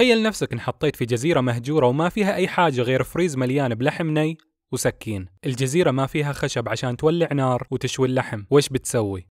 تخيل نفسك انحطيت في جزيرة مهجورة وما فيها أي حاجة غير فريز مليان بلحم ني وسكين الجزيرة ما فيها خشب عشان تولع نار وتشوي اللحم وش بتسوي؟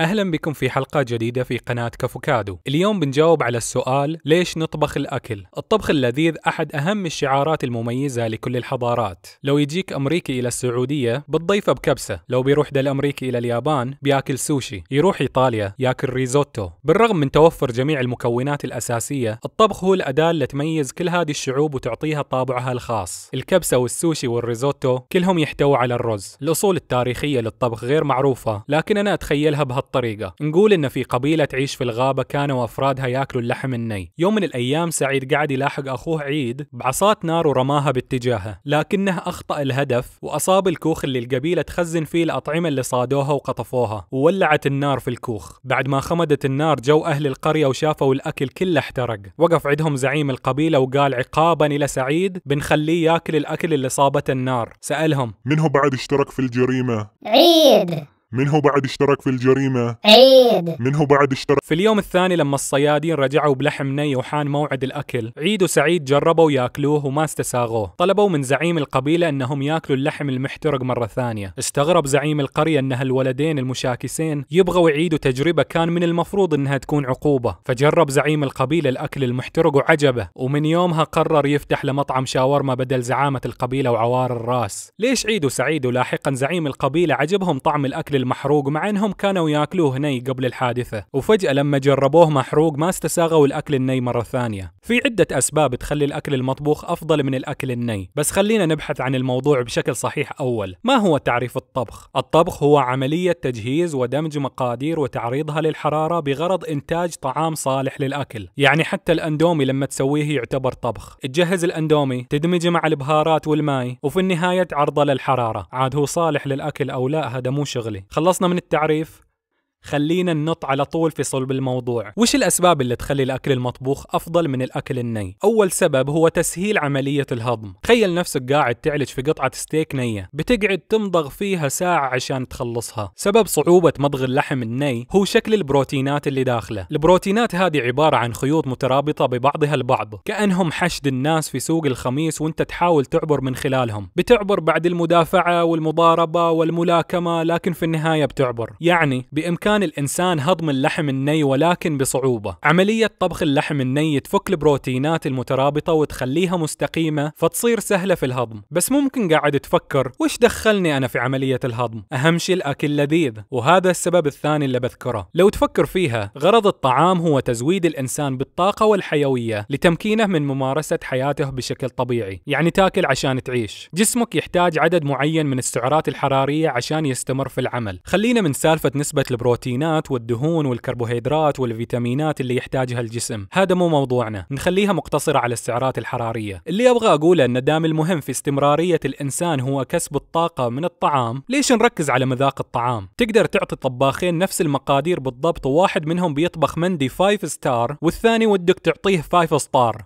أهلا بكم في حلقة جديدة في قناة كافوكادو، اليوم بنجاوب على السؤال ليش نطبخ الأكل الطبخ اللذيذ أحد أهم الشعارات المميزة لكل الحضارات لو يجيك أمريكي إلى السعودية بتضيفه بكبسة لو بيروح ده الأمريكي إلى اليابان بياكل سوشي يروح إيطاليا ياكل ريزوتو بالرغم من توفر جميع المكونات الأساسية الطبخ هو الأداة اللي تميز كل هذه الشعوب وتعطيها طابعها الخاص الكبسة والسوشي والريزوتو كلهم يحتووا على الرز الأصول التاريخية للطبخ غير معروفة لكن أنا أتخيلها بهالطبخ الطريقة نقول إن في قبيلة تعيش في الغابة كانوا أفرادها ياكلوا اللحم الني يوم من الأيام سعيد قعد يلاحق أخوه عيد بعصاة نار ورماها باتجاهه لكنه أخطأ الهدف وأصاب الكوخ اللي القبيلة تخزن فيه الأطعمة اللي صادوها وقطفوها وولعت النار في الكوخ بعد ما خمدت النار جو أهل القرية وشافوا الأكل كله احترق وقف عندهم زعيم القبيلة وقال عقابا إلى سعيد بنخليه ياكل الأكل اللي صابته النار سألهم من هو بعد اشترك في الجريمة؟ عيد من هو بعد اشترك في الجريمة؟ عيد من هو بعد اشترك في اليوم الثاني لما الصيادين رجعوا بلحم ني وحان موعد الأكل عيد وسعيد جربوا ياكلوه وما استساغوه طلبوا من زعيم القبيلة أنهم ياكلوا اللحم المحترق مرة ثانية استغرب زعيم القرية أن هالولدين المشاكسين يبغوا يعيدوا تجربة كان من المفروض أنها تكون عقوبة فجرب زعيم القبيلة الأكل المحترق وعجبه ومن يومها قرر يفتح لمطعم شاورما بدل زعامة القبيلة وعوار الراس ليش عيد وسعيد ولاحقا زعيم القبيلة عجبهم طعم الأكل المحروق مع انهم كانوا ياكلوه ني قبل الحادثه وفجاه لما جربوه محروق ما استساغوا الاكل الني مره ثانيه في عده اسباب تخلي الاكل المطبوخ افضل من الاكل الني بس خلينا نبحث عن الموضوع بشكل صحيح اول ما هو تعريف الطبخ الطبخ هو عمليه تجهيز ودمج مقادير وتعريضها للحراره بغرض انتاج طعام صالح للاكل يعني حتى الاندومي لما تسويه يعتبر طبخ تجهز الاندومي تدمجه مع البهارات والماء وفي النهايه تعرضه للحراره عاد هو صالح للاكل او لا هذا مو شغلي خلصنا من التعريف خلينا ننط على طول في صلب الموضوع وش الأسباب اللي تخلي الأكل المطبوخ أفضل من الأكل الني؟ أول سبب هو تسهيل عملية الهضم تخيل نفسك قاعد تعلج في قطعة ستيك نية بتقعد تمضغ فيها ساعة عشان تخلصها سبب صعوبة مضغ اللحم الني هو شكل البروتينات اللي داخله البروتينات هذه عبارة عن خيوط مترابطة ببعضها البعض كأنهم حشد الناس في سوق الخميس وانت تحاول تعبر من خلالهم بتعبر بعد المدافعة والمضاربة والملاكمة لكن في النهاية بتعبر يعني بإمكان كان الإنسان هضم اللحم الني ولكن بصعوبة عملية طبخ اللحم الني تفك البروتينات المترابطة وتخليها مستقيمة فتصير سهلة في الهضم بس ممكن قاعد تفكر وش دخلني أنا في عملية الهضم أهم شيء الأكل لذيذ وهذا السبب الثاني اللي بذكره لو تفكر فيها غرض الطعام هو تزويد الإنسان بالطاقة والحيوية لتمكينه من ممارسة حياته بشكل طبيعي يعني تاكل عشان تعيش جسمك يحتاج عدد معين من السعرات الحرارية عشان يستمر في العمل خلينا من سالفة نسبة البروتين البروتينات والدهون والكربوهيدرات والفيتامينات اللي يحتاجها الجسم هذا مو موضوعنا نخليها مقتصرة على السعرات الحرارية اللي أبغى أقوله أن دام المهم في استمرارية الإنسان هو كسب الطاقة من الطعام ليش نركز على مذاق الطعام تقدر تعطي طباخين نفس المقادير بالضبط وواحد منهم بيطبخ مندي 5 ستار والثاني ودك تعطيه 5 ستار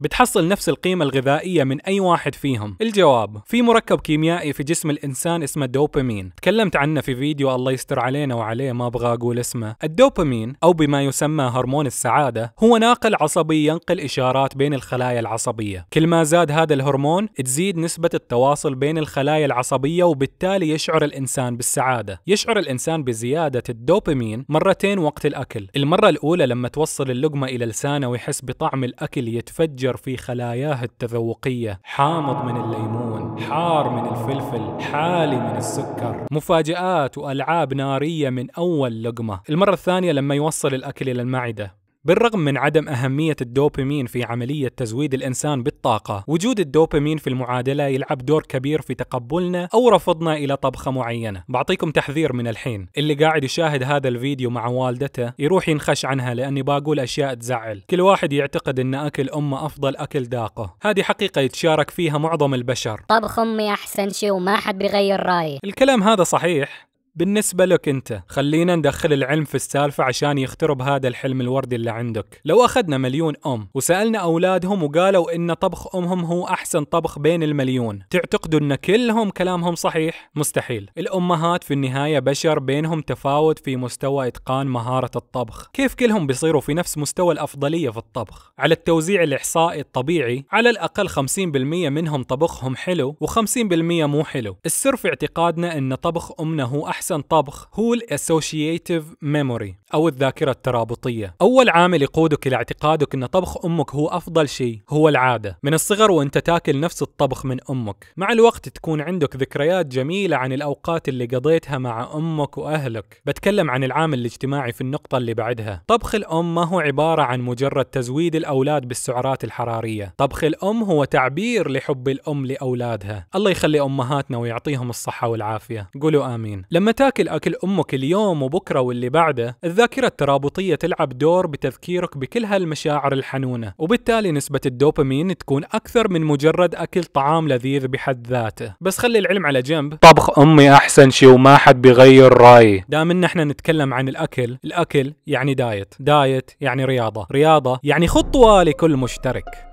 بتحصل نفس القيمة الغذائية من أي واحد فيهم الجواب في مركب كيميائي في جسم الإنسان اسمه الدوبامين تكلمت عنه في فيديو الله يستر علينا وعليه ما أبغى أقول اسمه الدوبامين أو بما يسمى هرمون السعادة هو ناقل عصبي ينقل إشارات بين الخلايا العصبية كل ما زاد هذا الهرمون تزيد نسبة التواصل بين الخلايا العصبية وبالتالي يشعر الإنسان بالسعادة يشعر الإنسان بزيادة الدوبامين مرتين وقت الأكل المرة الأولى لما توصل اللقمة إلى لسانه ويحس بطعم الأكل يتفجر الحجر في خلاياه التذوقية حامض من الليمون حار من الفلفل حالي من السكر مفاجآت وألعاب نارية من أول لقمة المرة الثانية لما يوصل الأكل إلى المعدة بالرغم من عدم أهمية الدوبامين في عملية تزويد الإنسان بالطاقة، وجود الدوبامين في المعادلة يلعب دور كبير في تقبلنا أو رفضنا إلى طبخة معينة. بعطيكم تحذير من الحين، اللي قاعد يشاهد هذا الفيديو مع والدته يروح ينخش عنها لأني بقول أشياء تزعل. كل واحد يعتقد أن أكل أمه أفضل أكل داقة، هذه حقيقة يتشارك فيها معظم البشر. طبخ أمي أحسن شيء وما حد بيغير رايه. الكلام هذا صحيح، بالنسبة لك أنت خلينا ندخل العلم في السالفة عشان يخترب هذا الحلم الوردي اللي عندك لو أخذنا مليون أم وسألنا أولادهم وقالوا إن طبخ أمهم هو أحسن طبخ بين المليون تعتقدوا أن كلهم كلامهم صحيح؟ مستحيل الأمهات في النهاية بشر بينهم تفاوت في مستوى إتقان مهارة الطبخ كيف كلهم بيصيروا في نفس مستوى الأفضلية في الطبخ؟ على التوزيع الإحصائي الطبيعي على الأقل 50% منهم طبخهم حلو و50% مو حلو السر في اعتقادنا أن طبخ أمنا هو أحسن أحسن طبخ هو الأسوشيتيف ميموري أو الذاكرة الترابطية أول عامل يقودك إلى اعتقادك أن طبخ أمك هو أفضل شيء هو العادة من الصغر وأنت تاكل نفس الطبخ من أمك مع الوقت تكون عندك ذكريات جميلة عن الأوقات اللي قضيتها مع أمك وأهلك بتكلم عن العامل الاجتماعي في النقطة اللي بعدها طبخ الأم ما هو عبارة عن مجرد تزويد الأولاد بالسعرات الحرارية طبخ الأم هو تعبير لحب الأم لأولادها الله يخلي أمهاتنا ويعطيهم الصحة والعافية قولوا آمين لما تاكل أكل أمك اليوم وبكرة واللي بعده الذاكرة الترابطية تلعب دور بتذكيرك بكل هالمشاعر الحنونة وبالتالي نسبة الدوبامين تكون أكثر من مجرد أكل طعام لذيذ بحد ذاته بس خلي العلم على جنب طبخ أمي أحسن شي وما حد بيغير رأيي دام إن احنا نتكلم عن الأكل الأكل يعني دايت دايت يعني رياضة رياضة يعني خطوة لكل مشترك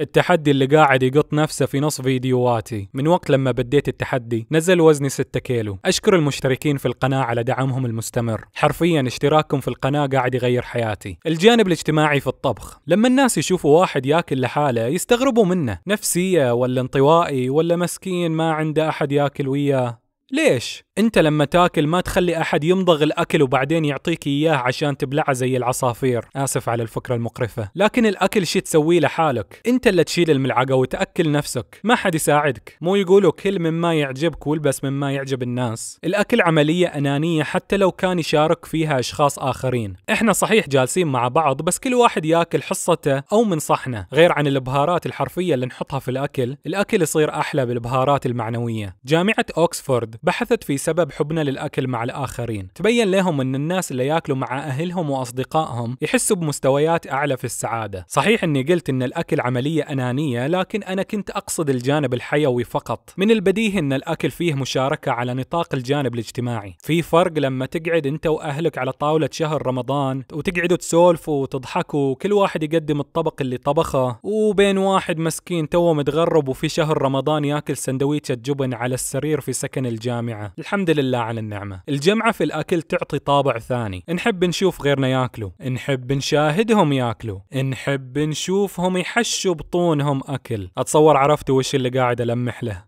التحدي اللي قاعد يقط نفسه في نص فيديوهاتي من وقت لما بديت التحدي نزل وزني 6 كيلو أشكر المشتركين في القناة على دعمهم المستمر حرفيا اشتراككم في القناة قاعد يغير حياتي الجانب الاجتماعي في الطبخ لما الناس يشوفوا واحد ياكل لحاله يستغربوا منه نفسية ولا انطوائي ولا مسكين ما عنده أحد ياكل وياه ليش؟ انت لما تاكل ما تخلي احد يمضغ الاكل وبعدين يعطيك اياه عشان تبلعه زي العصافير، اسف على الفكره المقرفه، لكن الاكل شي تسويه لحالك، انت اللي تشيل الملعقه وتاكل نفسك، ما حد يساعدك، مو يقولوا كل مما يعجبك والبس مما يعجب الناس، الاكل عمليه انانيه حتى لو كان يشارك فيها اشخاص اخرين، احنا صحيح جالسين مع بعض بس كل واحد ياكل حصته او من صحنه، غير عن البهارات الحرفيه اللي نحطها في الاكل، الاكل يصير احلى بالبهارات المعنويه، جامعه اوكسفورد بحثت في سبب حبنا للأكل مع الآخرين تبين لهم أن الناس اللي ياكلوا مع أهلهم وأصدقائهم يحسوا بمستويات أعلى في السعادة صحيح أني قلت أن الأكل عملية أنانية لكن أنا كنت أقصد الجانب الحيوي فقط من البديهي أن الأكل فيه مشاركة على نطاق الجانب الاجتماعي في فرق لما تقعد أنت وأهلك على طاولة شهر رمضان وتقعدوا تسولفوا وتضحكوا وكل واحد يقدم الطبق اللي طبخه وبين واحد مسكين توه متغرب وفي شهر رمضان ياكل سندويشة جبن على السرير في سكن الجامعة الجامعة الحمد لله على النعمة الجمعة في الأكل تعطي طابع ثاني نحب نشوف غيرنا ياكلوا نحب نشاهدهم ياكلوا نحب نشوفهم يحشوا بطونهم أكل أتصور عرفتوا وش اللي قاعد ألمح له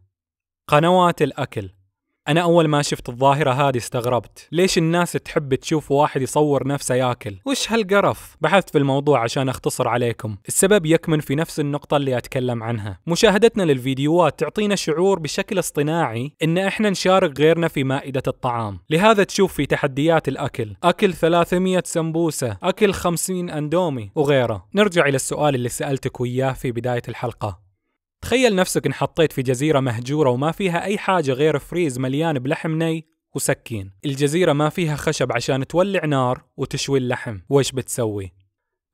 قنوات الأكل أنا أول ما شفت الظاهرة هذه استغربت ليش الناس تحب تشوف واحد يصور نفسه ياكل وش هالقرف بحثت في الموضوع عشان أختصر عليكم السبب يكمن في نفس النقطة اللي أتكلم عنها مشاهدتنا للفيديوهات تعطينا شعور بشكل اصطناعي إن إحنا نشارك غيرنا في مائدة الطعام لهذا تشوف في تحديات الأكل أكل 300 سمبوسة أكل 50 أندومي وغيره نرجع إلى السؤال اللي سألتك وياه في بداية الحلقة تخيل نفسك انحطيت في جزيرة مهجورة وما فيها أي حاجة غير فريز مليان بلحم ني وسكين الجزيرة ما فيها خشب عشان تولع نار وتشوي اللحم وش بتسوي؟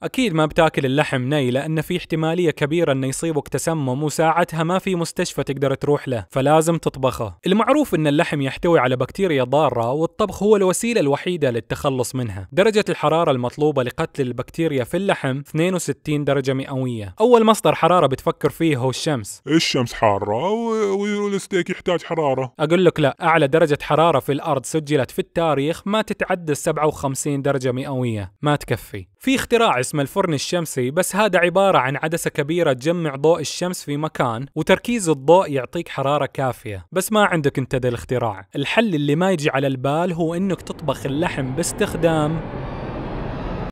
أكيد ما بتاكل اللحم ني لأن في احتمالية كبيرة أنه يصيبك تسمم وساعتها ما في مستشفى تقدر تروح له فلازم تطبخه المعروف أن اللحم يحتوي على بكتيريا ضارة والطبخ هو الوسيلة الوحيدة للتخلص منها درجة الحرارة المطلوبة لقتل البكتيريا في اللحم 62 درجة مئوية أول مصدر حرارة بتفكر فيه هو الشمس الشمس حارة والستيك يحتاج حرارة أقول لك لا أعلى درجة حرارة في الأرض سجلت في التاريخ ما تتعدى 57 درجة مئوية ما تكفي في اختراع اسمه الفرن الشمسي بس هذا عبارة عن عدسة كبيرة تجمع ضوء الشمس في مكان وتركيز الضوء يعطيك حرارة كافية بس ما عندك انت ذا الاختراع الحل اللي ما يجي على البال هو انك تطبخ اللحم باستخدام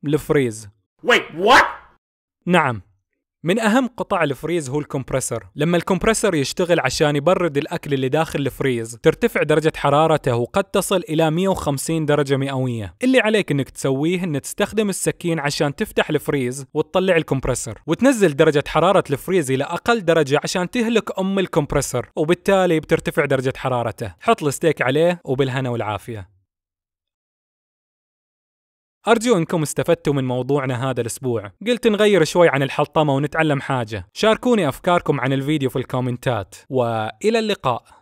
الفريز Wait, what? نعم من أهم قطع الفريز هو الكمبرسر لما الكمبرسر يشتغل عشان يبرد الأكل اللي داخل الفريز ترتفع درجة حرارته وقد تصل إلى 150 درجة مئوية اللي عليك أنك تسويه أن تستخدم السكين عشان تفتح الفريز وتطلع الكمبرسر وتنزل درجة حرارة الفريز إلى أقل درجة عشان تهلك أم الكمبرسر وبالتالي بترتفع درجة حرارته حط الستيك عليه وبالهنا والعافية أرجو أنكم استفدتوا من موضوعنا هذا الأسبوع قلت نغير شوي عن الحطمة ونتعلم حاجة شاركوني أفكاركم عن الفيديو في الكومنتات وإلى اللقاء